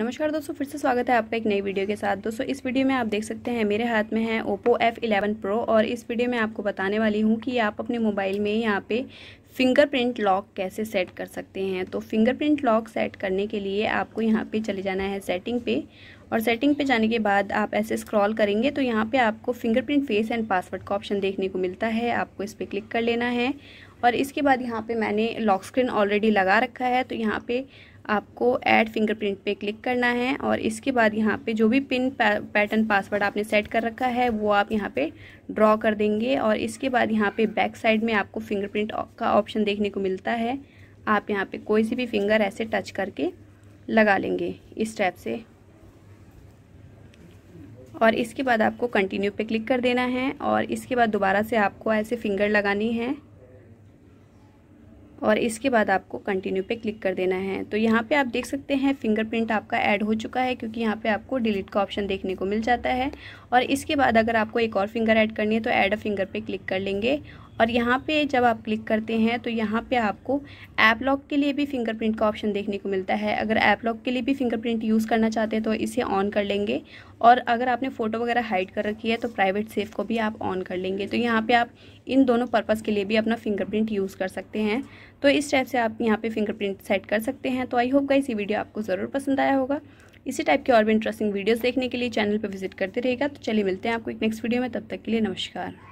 नमस्कार दोस्तों फिर से स्वागत है आपका एक नई वीडियो के साथ दोस्तों इस वीडियो में आप देख सकते हैं मेरे हाथ में है ओप्पो F11 Pro और इस वीडियो में आपको बताने वाली हूँ कि आप अपने मोबाइल में यहाँ पे फिंगरप्रिंट लॉक कैसे सेट कर सकते हैं तो फिंगरप्रिंट लॉक सेट करने के लिए आपको यहाँ पे चले जाना है सेटिंग पे और सेटिंग पे जाने के बाद आप ऐसे स्क्रॉल करेंगे तो यहाँ पे आपको फिंगरप्रिंट फेस एंड पासवर्ड का ऑप्शन देखने को मिलता है आपको इस पर क्लिक कर लेना है और इसके बाद यहाँ पे मैंने लॉक स्क्रीन ऑलरेडी लगा रखा है तो यहाँ पे आपको ऐड फिंगरप्रिंट पे क्लिक करना है और इसके बाद यहाँ पे जो भी पिन पैटर्न पासवर्ड आपने सेट कर रखा है वो आप यहाँ पे ड्रॉ कर देंगे और इसके बाद यहाँ पे बैक साइड में आपको फिंगरप्रिंट का ऑप्शन देखने को मिलता है आप यहाँ पे कोई सी भी फिंगर ऐसे टच करके लगा लेंगे इस टाइप से और इसके बाद आपको कंटिन्यू पे क्लिक कर देना है और इसके बाद दोबारा से आपको ऐसे फिंगर लगानी है और इसके बाद आपको कंटिन्यू पे क्लिक कर देना है तो यहाँ पे आप देख सकते हैं फिंगरप्रिंट आपका ऐड हो चुका है क्योंकि यहाँ पे आपको डिलीट का ऑप्शन देखने को मिल जाता है और इसके बाद अगर आपको एक और फिंगर ऐड करनी है तो ऐड अ फिंगर पे क्लिक कर लेंगे और यहाँ पे जब आप क्लिक करते हैं तो यहाँ पे आपको ऐप लॉक के लिए भी फिंगरप्रिंट का ऑप्शन देखने को मिलता है अगर ऐप लॉक के लिए भी फिंगरप्रिंट यूज़ करना चाहते हैं तो इसे ऑन कर लेंगे और अगर आपने फ़ोटो वगैरह हाइड कर रखी है तो प्राइवेट सेफ को भी आप ऑन कर लेंगे तो यहाँ पर आप इन दोनों पर्पज़ के लिए भी अपना फिंगरप्रिंट यूज़ कर सकते हैं तो इस टाइप से आप यहाँ पर फिंगरप्रिंट सेट कर सकते हैं तो आई होप गाइस ये वीडियो आपको ज़रूर पसंद आया होगा इसी टाइप के और भी इंटरेस्टिंग वीडियोस देखने के लिए चैनल पर विजिट करते रहेगा तो चलिए मिलते हैं आपको एक नेक्स्ट वीडियो में तब तक के लिए नमस्कार